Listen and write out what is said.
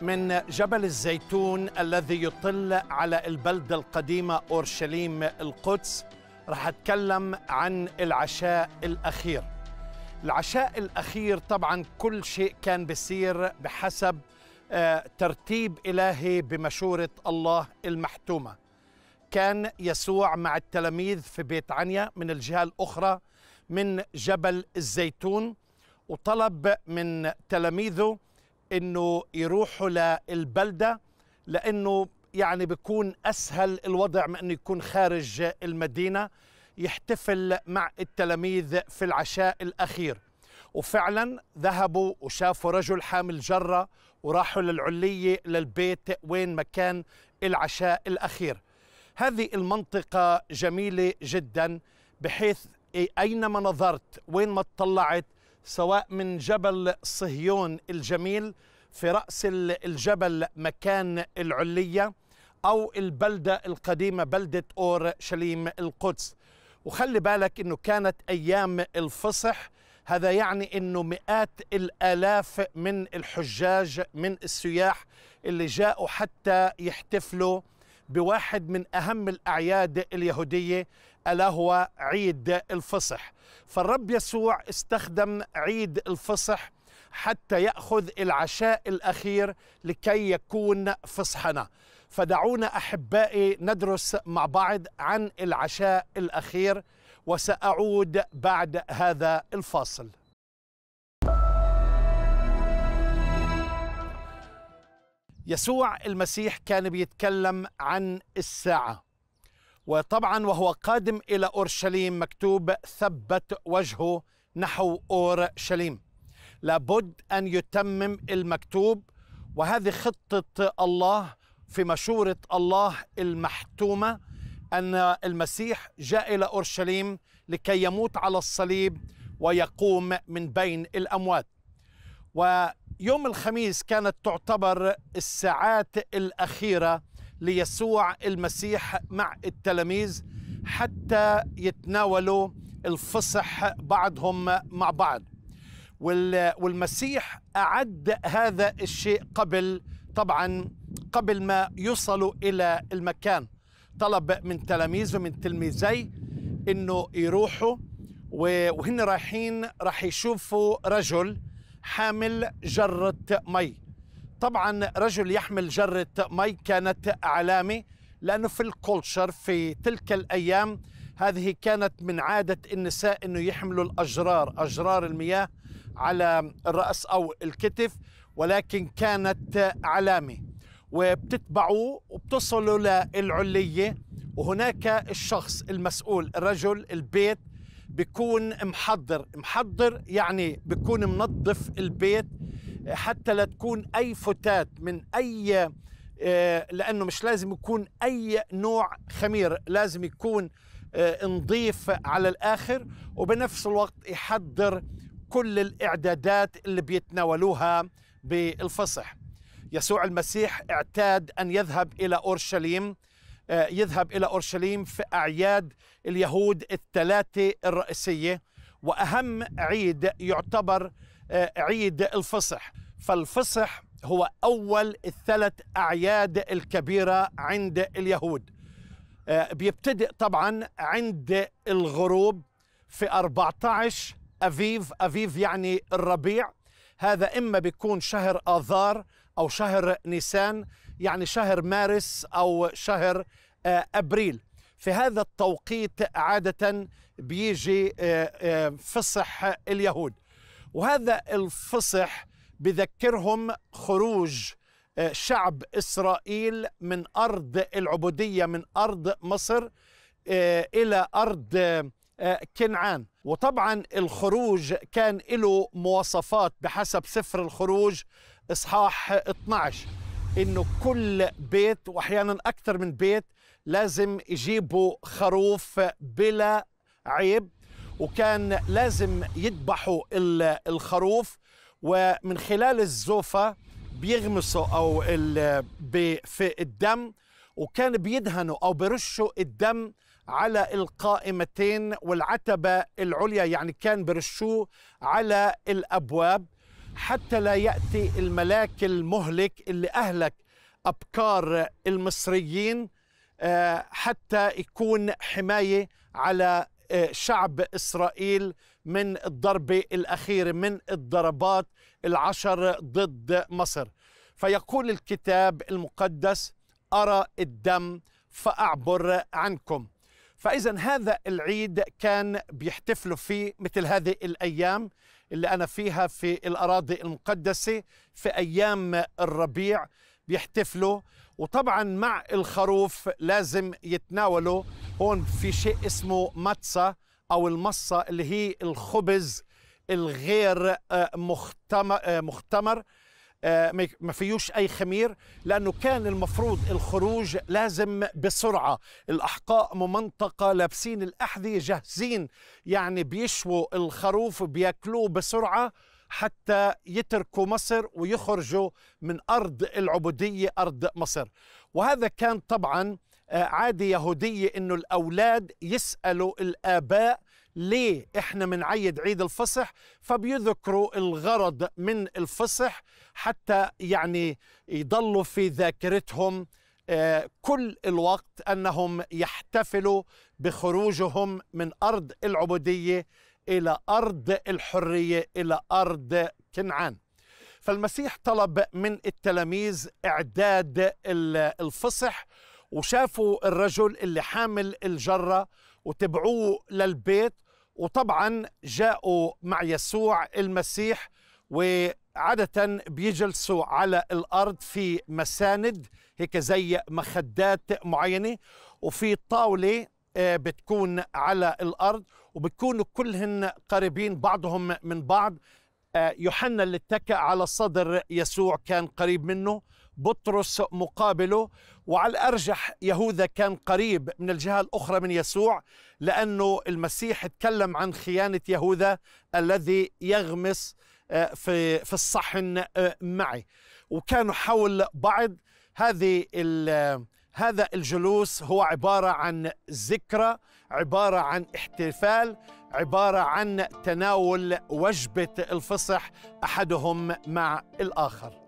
من جبل الزيتون الذي يطل على البلدة القديمة أورشليم القدس رح أتكلم عن العشاء الأخير العشاء الأخير طبعا كل شيء كان بيصير بحسب آه، ترتيب إلهي بمشورة الله المحتومة كان يسوع مع التلاميذ في بيت عنيا من الجهة الأخرى من جبل الزيتون وطلب من تلاميذه انه يروحوا للبلده لانه يعني بيكون اسهل الوضع من انه يكون خارج المدينه يحتفل مع التلاميذ في العشاء الاخير وفعلا ذهبوا وشافوا رجل حامل جره وراحوا للعليه للبيت وين مكان العشاء الاخير هذه المنطقه جميله جدا بحيث اينما نظرت وين ما اطلعت سواء من جبل صهيون الجميل في رأس الجبل مكان العلية أو البلدة القديمة بلدة أور شليم القدس وخلي بالك أنه كانت أيام الفصح هذا يعني أنه مئات الآلاف من الحجاج من السياح اللي جاءوا حتى يحتفلوا بواحد من أهم الأعياد اليهودية ألا هو عيد الفصح فالرب يسوع استخدم عيد الفصح حتى يأخذ العشاء الأخير لكي يكون فصحنا فدعونا أحبائي ندرس مع بعض عن العشاء الأخير وسأعود بعد هذا الفاصل يسوع المسيح كان بيتكلم عن الساعة وطبعا وهو قادم إلى أورشليم مكتوب ثبت وجهه نحو أورشليم لابد أن يتمم المكتوب وهذه خطة الله في مشورة الله المحتومة أن المسيح جاء إلى أورشليم لكي يموت على الصليب ويقوم من بين الأموات ويوم الخميس كانت تعتبر الساعات الأخيرة ليسوع المسيح مع التلاميذ حتى يتناولوا الفصح بعضهم مع بعض والمسيح أعد هذا الشيء قبل طبعا قبل ما يوصلوا إلى المكان طلب من تلاميذه من تلميذي انه يروحوا وهن رايحين راح يشوفوا رجل حامل جرة مي طبعا رجل يحمل جرة مي كانت علامة لأنه في الكولشر في تلك الأيام هذه كانت من عادة النساء أنه يحملوا الأجرار أجرار المياه على الرأس أو الكتف ولكن كانت علامة وبتتبعوا وبتصلوا للعلية وهناك الشخص المسؤول الرجل البيت بيكون محضر محضر يعني بيكون منظف البيت حتى لا تكون أي فتات من أي آه، لأنه مش لازم يكون أي نوع خمير لازم يكون آه، نضيف على الآخر وبنفس الوقت يحضر كل الإعدادات اللي بيتناولوها بالفصح يسوع المسيح اعتاد أن يذهب إلى أورشليم آه، يذهب إلى أورشليم في أعياد اليهود الثلاثة الرئيسية وأهم عيد يعتبر عيد الفصح فالفصح هو أول الثلاث أعياد الكبيرة عند اليهود آه، بيبتدئ طبعا عند الغروب في 14 أفيف أفيف يعني الربيع هذا إما بيكون شهر آذار أو شهر نيسان يعني شهر مارس أو شهر آه، أبريل في هذا التوقيت عادة بيجي آه، فصح اليهود وهذا الفصح بذكرهم خروج آه، شعب اسرائيل من ارض العبوديه من ارض مصر آه، الى ارض آه، كنعان وطبعا الخروج كان له مواصفات بحسب سفر الخروج اصحاح 12 انه كل بيت واحيانا اكثر من بيت لازم يجيبوا خروف بلا عيب وكان لازم يذبحوا الخروف ومن خلال الزوفة بيغمسوا أو في الدم وكان بيدهنوا أو برشوا الدم على القائمتين والعتبة العليا يعني كان برشوه على الأبواب حتى لا يأتي الملاك المهلك اللي أهلك أبكار المصريين آه، حتى يكون حماية على آه، شعب إسرائيل من الضربة الأخيرة من الضربات العشر ضد مصر فيقول الكتاب المقدس أرى الدم فأعبر عنكم فإذا هذا العيد كان بيحتفلوا فيه مثل هذه الأيام اللي أنا فيها في الأراضي المقدسة في أيام الربيع بيحتفلوا وطبعا مع الخروف لازم يتناولوا هون في شيء اسمه ماتسا او المصة اللي هي الخبز الغير آه، آه، مختمر آه، ما فيوش اي خمير لانه كان المفروض الخروج لازم بسرعه الاحقاء ممنطقه لابسين الاحذيه جاهزين يعني بيشووا الخروف بياكلوه بسرعه حتى يتركوا مصر ويخرجوا من أرض العبودية أرض مصر وهذا كان طبعا آه، عادة يهودية أنه الأولاد يسألوا الآباء ليه احنا بنعيد عيد الفصح فبيذكروا الغرض من الفصح حتى يعني يضلوا في ذاكرتهم آه، كل الوقت انهم يحتفلوا بخروجهم من ارض العبوديه الى ارض الحريه الى ارض كنعان فالمسيح طلب من التلاميذ اعداد الفصح وشافوا الرجل اللي حامل الجره وتبعوه للبيت وطبعا جاءوا مع يسوع المسيح وعادة بيجلسوا على الأرض في مساند هيك زي مخدات معينة وفي طاولة آه، بتكون على الارض وبتكون كلهن قريبين بعضهم من بعض آه، يوحنا اللي اتكى على صدر يسوع كان قريب منه بطرس مقابله وعلى الارجح يهوذا كان قريب من الجهه الاخرى من يسوع لانه المسيح تكلم عن خيانه يهوذا الذي يغمس آه، في في الصحن معي وكانوا حول بعض هذه هذا الجلوس هو عبارة عن ذكرى عبارة عن احتفال عبارة عن تناول وجبة الفصح أحدهم مع الآخر